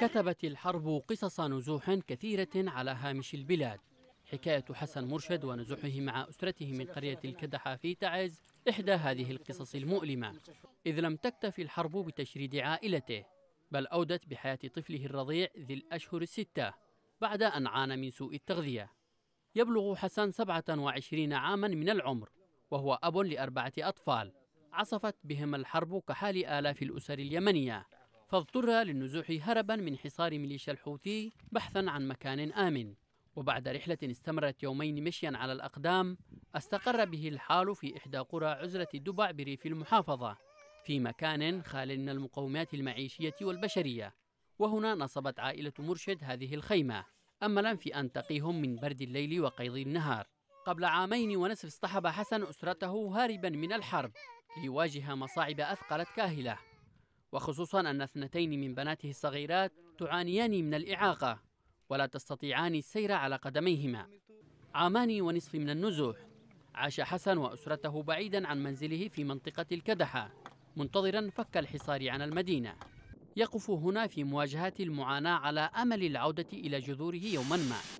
كتبت الحرب قصص نزوح كثيرة على هامش البلاد حكاية حسن مرشد ونزوحه مع أسرته من قرية الكدحة في تعز إحدى هذه القصص المؤلمة إذ لم تكتف الحرب بتشريد عائلته بل أودت بحياة طفله الرضيع ذي الأشهر الستة بعد أن عانى من سوء التغذية يبلغ حسن 27 عاما من العمر وهو أب لأربعة أطفال عصفت بهم الحرب كحال آلاف الأسر اليمنية فاضطر للنزوح هربا من حصار ميليشيا الحوثي بحثا عن مكان آمن وبعد رحلة استمرت يومين مشيا على الأقدام استقر به الحال في إحدى قرى عزلة دبع بريف المحافظة في مكان خال من المقومات المعيشية والبشرية وهنا نصبت عائلة مرشد هذه الخيمة أملا في أن تقيهم من برد الليل وقيض النهار قبل عامين ونصف اصطحب حسن أسرته هاربا من الحرب ليواجه مصاعب أثقلت كاهلة وخصوصا أن اثنتين من بناته الصغيرات تعانيان من الإعاقة ولا تستطيعان السير على قدميهما عامان ونصف من النزوح عاش حسن وأسرته بعيدا عن منزله في منطقة الكدحة منتظرا فك الحصار عن المدينة يقف هنا في مواجهة المعاناة على أمل العودة إلى جذوره يوما ما